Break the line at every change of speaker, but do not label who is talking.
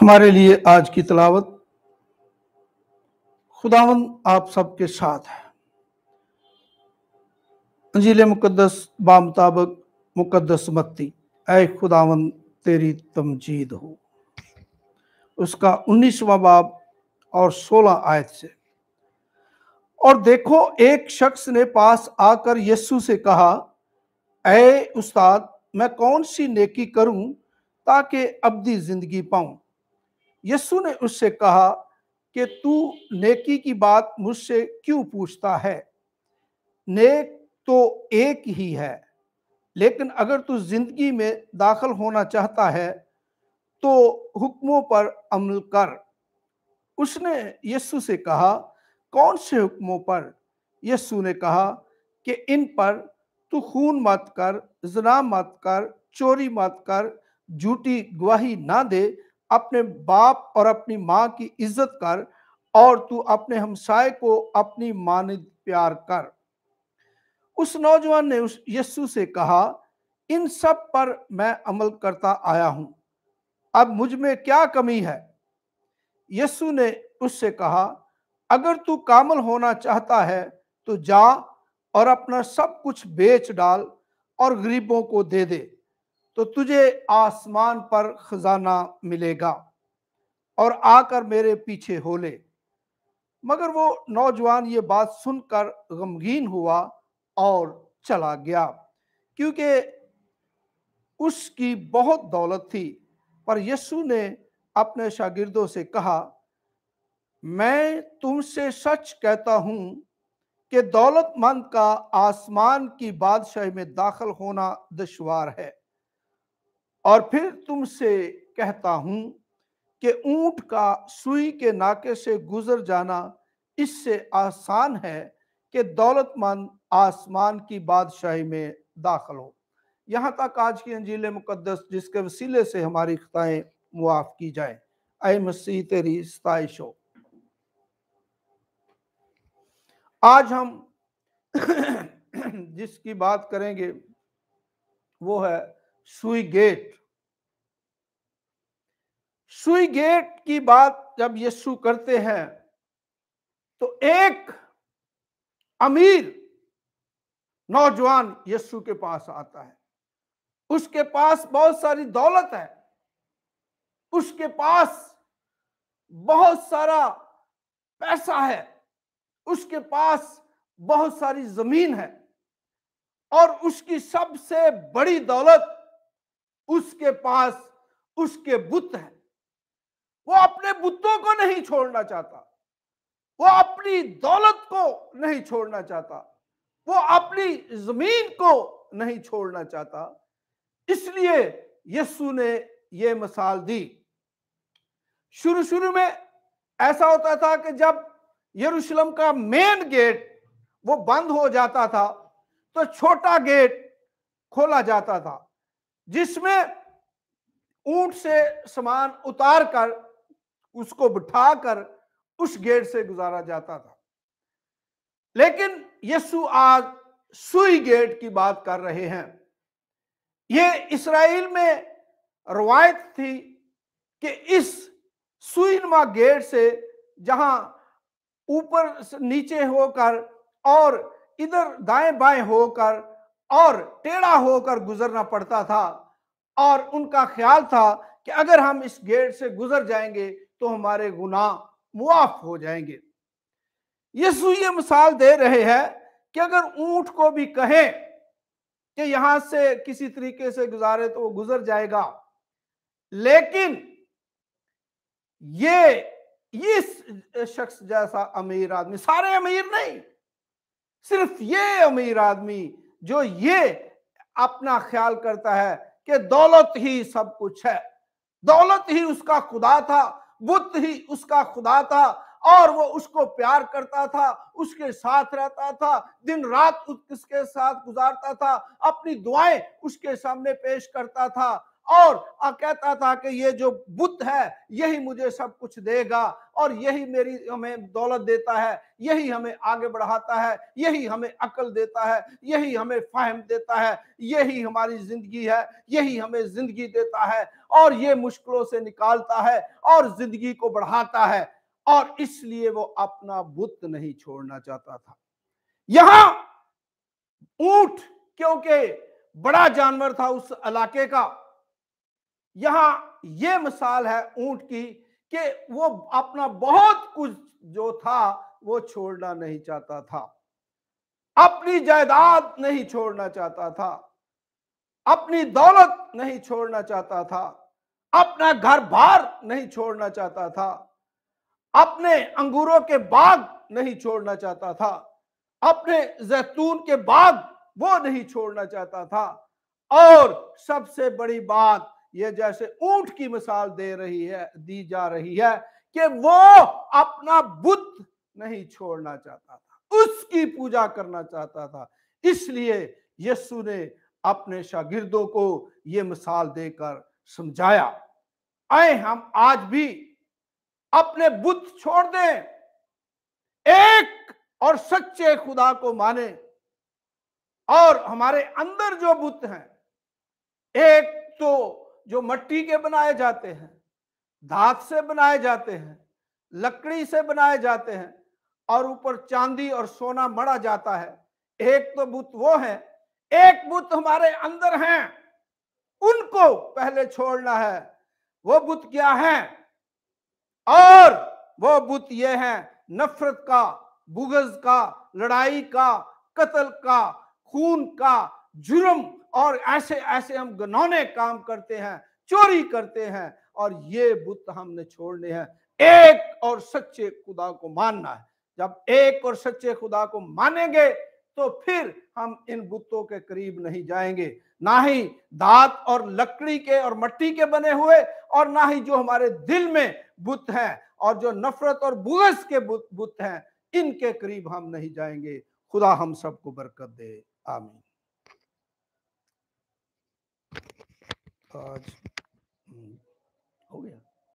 हमारे लिए आज की तलावत खुदावन आप सबके साथ है अंजील मुकदस बामुताबक मुकदस मत्ती ए खुदावन तेरी तमजीद हो उसका उन्नीसवा बाब और सोलह आयत से और देखो एक शख्स ने पास आकर यस्सु से कहा ऐ उस्ताद मैं कौन सी नेकी करूं ताकि अब्दी जिंदगी पाऊं यस्सु ने उससे कहा कि तू नेकी की बात मुझसे क्यों पूछता है नेक तो एक ही है लेकिन अगर तू जिंदगी में दाखिल होना चाहता है तो हुक्मों पर अमल कर उसने यस्सु से कहा कौन से हुक्मों पर यस्सु ने कहा कि इन पर तू खून मत कर जना मत कर चोरी मत कर झूठी गवाही ना दे अपने बाप और अपनी माँ की इज्जत कर और तू अपने हमसाय को अपनी मानद प्यार कर उस नौजवान ने उस यस्सु से कहा इन सब पर मैं अमल करता आया हूं अब मुझ में क्या कमी है यस्सु ने उससे कहा अगर तू कामल होना चाहता है तो जा और अपना सब कुछ बेच डाल और गरीबों को दे दे तो तुझे आसमान पर खजाना मिलेगा और आकर मेरे पीछे हो ले मगर वो नौजवान ये बात सुनकर गमगीन हुआ और चला गया क्योंकि उसकी बहुत दौलत थी पर यीशु ने अपने शागिर्दों से कहा मैं तुमसे सच कहता हूं कि दौलतमंद का आसमान की बादशाही में दाखिल होना दुशवार है और फिर तुमसे कहता हूं कि ऊंट का सुई के नाके से गुजर जाना इससे आसान है कि दौलतमंद आसमान की बादशाही में दाखिल हो यहाँ तक आज की अंजील मुकदस जिसके वसीले से हमारी खताएं मुआफ की जाए अय मसीह तेरी स्ताइश हो आज हम जिसकी बात करेंगे वो है सुई गेट सुई गेट की बात जब यीशु करते हैं तो एक अमीर नौजवान यीशु के पास आता है उसके पास बहुत सारी दौलत है उसके पास बहुत सारा पैसा है उसके पास बहुत सारी जमीन है और उसकी सबसे बड़ी दौलत उसके पास उसके बुत है वो अपने बुतों को नहीं छोड़ना चाहता वो अपनी दौलत को नहीं छोड़ना चाहता वो अपनी जमीन को नहीं छोड़ना चाहता इसलिए यस्सु ने ये मिसाल दी शुरू शुरू में ऐसा होता था कि जब यरूशलेम का मेन गेट वो बंद हो जाता था तो छोटा गेट खोला जाता था जिसमें ऊंट से सामान उतार कर उसको बिठा कर उस गेट से गुजारा जाता था लेकिन यीशु आज सुई गेट की बात कर रहे हैं ये इसराइल में रवायत थी कि इस सुईनमा गेट से जहां ऊपर नीचे होकर और इधर दाएं बाएं होकर और टेढ़ा होकर गुजरना पड़ता था और उनका ख्याल था कि अगर हम इस गेट से गुजर जाएंगे तो हमारे गुनाह मुआफ हो जाएंगे यीशु ये मिसाल दे रहे हैं कि अगर ऊंट को भी कहें कि यहां से किसी तरीके से गुजारे तो वो गुजर जाएगा लेकिन ये इस शख्स जैसा अमीर आदमी सारे अमीर नहीं सिर्फ ये अमीर आदमी जो ये अपना ख्याल करता है कि दौलत ही सब कुछ है दौलत ही उसका खुदा था बुद्ध ही उसका खुदा था और वो उसको प्यार करता था उसके साथ रहता था दिन रात उसके साथ गुजारता था अपनी दुआएं उसके सामने पेश करता था और कहता था कि ये जो बुद्ध है यही मुझे सब कुछ देगा और यही मेरी हमें दौलत देता है यही हमें आगे बढ़ाता है यही हमें अकल देता है यही हमें फाहम देता है यही हमारी जिंदगी है यही हमें जिंदगी देता है और ये मुश्किलों से निकालता है और जिंदगी को बढ़ाता है और इसलिए वो अपना बुत नहीं छोड़ना चाहता था यहां ऊंट क्योंकि बड़ा जानवर था उस इलाके का यहां यह मिसाल है ऊंट की कि वो अपना बहुत कुछ जो था वो छोड़ना नहीं चाहता था अपनी जायदाद नहीं छोड़ना चाहता था अपनी दौलत नहीं छोड़ना चाहता था अपना घर बार नहीं छोड़ना चाहता था अपने अंगूरों के बाग नहीं छोड़ना चाहता था अपने जैतून के बाग वो नहीं छोड़ना चाहता था और सबसे बड़ी बात ये जैसे ऊंट की मिसाल दे रही है दी जा रही है कि वो अपना बुत नहीं छोड़ना चाहता था उसकी पूजा करना चाहता था इसलिए यस्सु ने अपने शागिर्दों को ये मिसाल देकर समझाया आए हम आज भी अपने बुत छोड़ दें एक और सच्चे खुदा को माने और हमारे अंदर जो बुत हैं एक तो जो मट्टी के बनाए जाते हैं धात से बनाए जाते हैं लकड़ी से बनाए जाते हैं और ऊपर चांदी और सोना मड़ा जाता है एक तो बुत वो है एक बुत हमारे अंदर है उनको पहले छोड़ना है वो बुत क्या है और वो बुत ये है नफरत का बुगज का लड़ाई का कत्ल का खून का जुर्म और ऐसे ऐसे हम गनौने काम करते हैं चोरी करते हैं और ये बुत हमने छोड़ने हैं एक और सच्चे खुदा को मानना है जब एक और सच्चे खुदा को मानेंगे तो फिर हम इन बुतों के करीब नहीं जाएंगे ना ही दांत और लकड़ी के और मट्टी के बने हुए और ना ही जो हमारे दिल में बुत हैं और जो नफरत और बुगस के बुत बुत हैं इनके करीब हम नहीं जाएंगे खुदा हम सबको बरकत दे आमीन आज हो गया